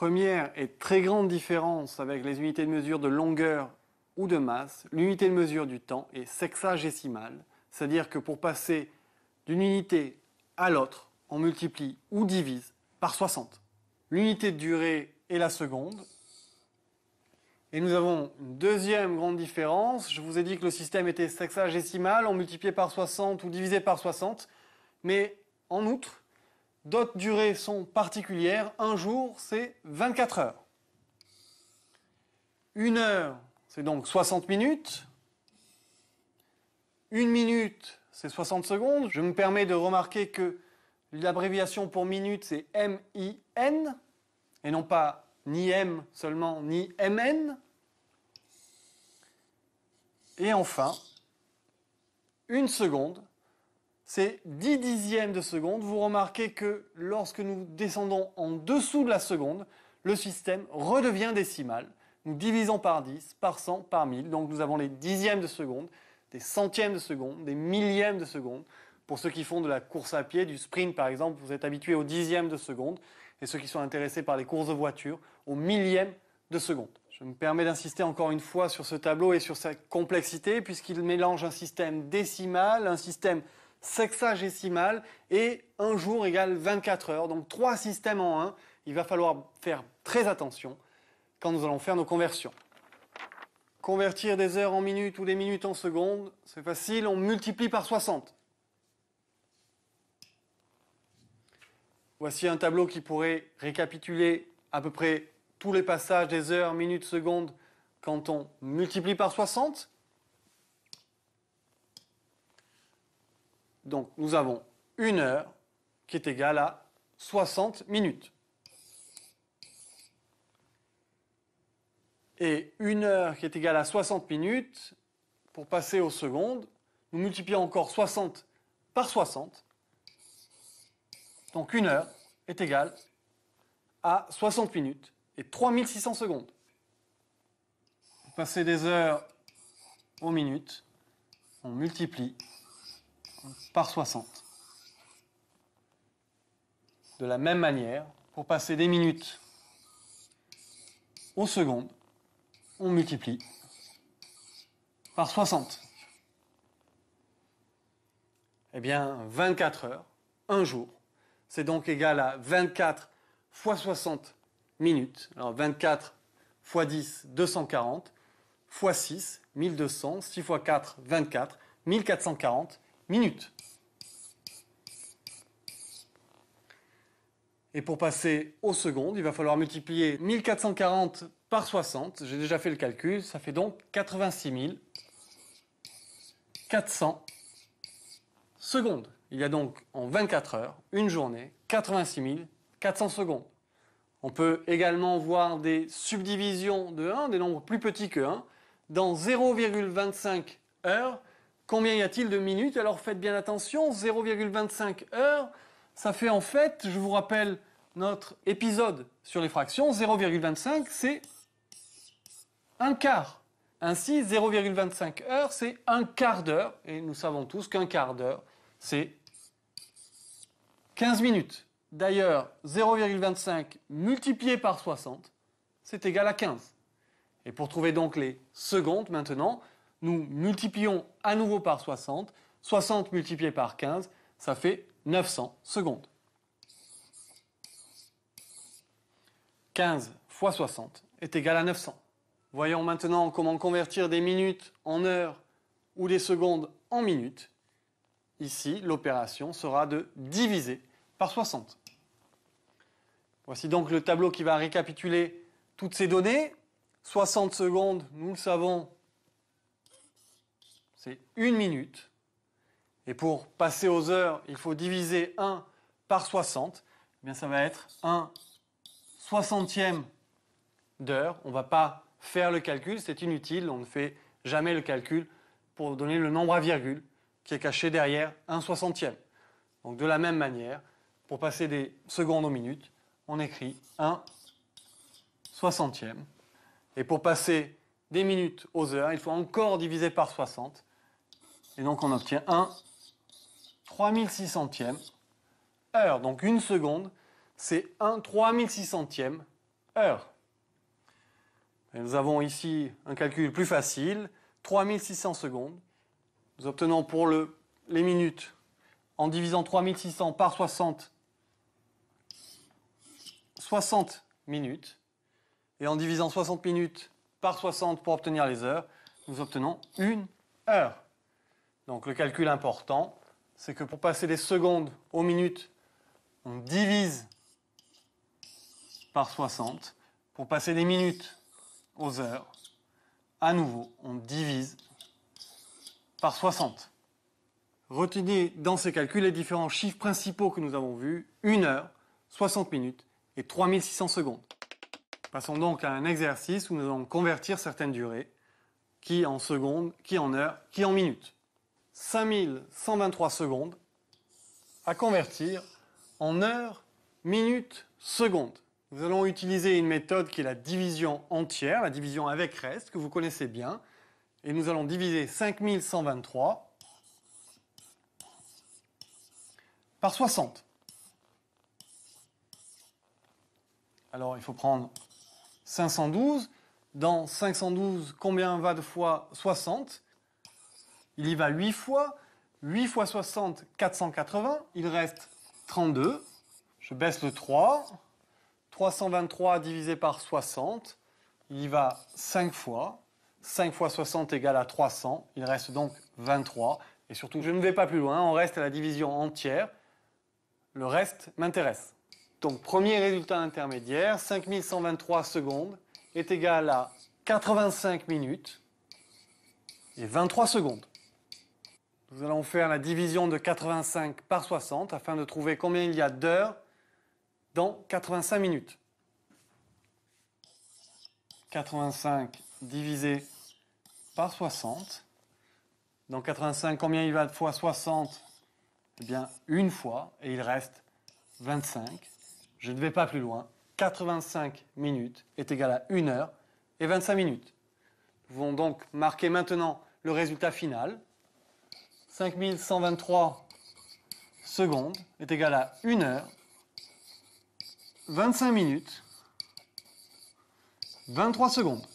Première et très grande différence avec les unités de mesure de longueur ou de masse, l'unité de mesure du temps est sexagésimale, c'est-à-dire que pour passer d'une unité à l'autre, on multiplie ou divise par 60. L'unité de durée est la seconde. Et nous avons une deuxième grande différence. Je vous ai dit que le système était sexagésimal, on multipliait par 60 ou divisait par 60. Mais en outre, D'autres durées sont particulières. Un jour, c'est 24 heures. Une heure, c'est donc 60 minutes. Une minute, c'est 60 secondes. Je me permets de remarquer que l'abréviation pour minute, c'est M-I-N, et non pas ni M seulement, ni MN. Et enfin, une seconde, c'est 10 dixièmes de seconde. Vous remarquez que lorsque nous descendons en dessous de la seconde, le système redevient décimal. Nous divisons par 10, par 100, par 1000. Donc nous avons les dixièmes de seconde, des centièmes de seconde, des millièmes de seconde. Pour ceux qui font de la course à pied, du sprint par exemple, vous êtes habitués aux dixièmes de seconde. Et ceux qui sont intéressés par les courses de voiture, aux millièmes de seconde. Je me permets d'insister encore une fois sur ce tableau et sur sa complexité, puisqu'il mélange un système décimal, un système Sexagésimal et un jour égale 24 heures, donc trois systèmes en un. Il va falloir faire très attention quand nous allons faire nos conversions. Convertir des heures en minutes ou des minutes en secondes, c'est facile, on multiplie par 60. Voici un tableau qui pourrait récapituler à peu près tous les passages des heures, minutes, secondes quand on multiplie par 60. Donc nous avons une heure qui est égale à 60 minutes. Et une heure qui est égale à 60 minutes, pour passer aux secondes, nous multiplions encore 60 par 60. Donc une heure est égale à 60 minutes et 3600 secondes. Pour passer des heures aux minutes, on multiplie par 60. De la même manière, pour passer des minutes aux secondes, on multiplie par 60. Eh bien, 24 heures, un jour, c'est donc égal à 24 fois 60 minutes. Alors 24 fois 10, 240, fois 6, 1200, 6 fois 4, 24, 1440, et pour passer aux secondes, il va falloir multiplier 1440 par 60. J'ai déjà fait le calcul, ça fait donc 86 400 secondes. Il y a donc en 24 heures, une journée, 86 400 secondes. On peut également voir des subdivisions de 1, des nombres plus petits que 1, dans 0,25 heures, Combien y a-t-il de minutes Alors faites bien attention, 0,25 heures, ça fait en fait, je vous rappelle notre épisode sur les fractions, 0,25 c'est un quart. Ainsi, 0,25 heures, c'est un quart d'heure, et nous savons tous qu'un quart d'heure, c'est 15 minutes. D'ailleurs, 0,25 multiplié par 60, c'est égal à 15. Et pour trouver donc les secondes maintenant, nous multiplions à nouveau par 60. 60 multiplié par 15, ça fait 900 secondes. 15 fois 60 est égal à 900. Voyons maintenant comment convertir des minutes en heures ou des secondes en minutes. Ici, l'opération sera de diviser par 60. Voici donc le tableau qui va récapituler toutes ces données. 60 secondes, nous le savons, c'est une minute. Et pour passer aux heures, il faut diviser 1 par 60. Eh bien, ça va être 1 soixantième d'heure. On ne va pas faire le calcul, c'est inutile. On ne fait jamais le calcul pour donner le nombre à virgule qui est caché derrière 1 soixantième. Donc de la même manière, pour passer des secondes aux minutes, on écrit 1 soixantième. Et pour passer des minutes aux heures, il faut encore diviser par 60. Et donc on obtient 1 3600e heure. Donc une seconde, c'est 1 3600e heure. nous avons ici un calcul plus facile, 3600 secondes. Nous obtenons pour le, les minutes, en divisant 3600 par 60, 60 minutes. Et en divisant 60 minutes par 60 pour obtenir les heures, nous obtenons une heure. Donc le calcul important, c'est que pour passer des secondes aux minutes, on divise par 60. Pour passer des minutes aux heures, à nouveau, on divise par 60. Retenez dans ces calculs les différents chiffres principaux que nous avons vus, 1 heure, 60 minutes et 3600 secondes. Passons donc à un exercice où nous allons convertir certaines durées, qui en secondes, qui en heures, qui en minutes. 5123 secondes à convertir en heures, minutes, secondes. Nous allons utiliser une méthode qui est la division entière, la division avec reste, que vous connaissez bien. Et nous allons diviser 5123 par 60. Alors il faut prendre 512. Dans 512, combien va de fois 60 il y va 8 fois. 8 fois 60, 480. Il reste 32. Je baisse le 3. 323 divisé par 60. Il y va 5 fois. 5 fois 60 égale à 300. Il reste donc 23. Et surtout, je ne vais pas plus loin. On reste à la division entière. Le reste m'intéresse. Donc, premier résultat intermédiaire, 5123 secondes est égal à 85 minutes et 23 secondes. Nous allons faire la division de 85 par 60 afin de trouver combien il y a d'heures dans 85 minutes. 85 divisé par 60. Dans 85, combien il va de fois 60 Eh bien, une fois, et il reste 25. Je ne vais pas plus loin. 85 minutes est égal à 1 heure et 25 minutes. Nous pouvons donc marquer maintenant le résultat final. 5123 secondes est égal à 1 heure, 25 minutes, 23 secondes.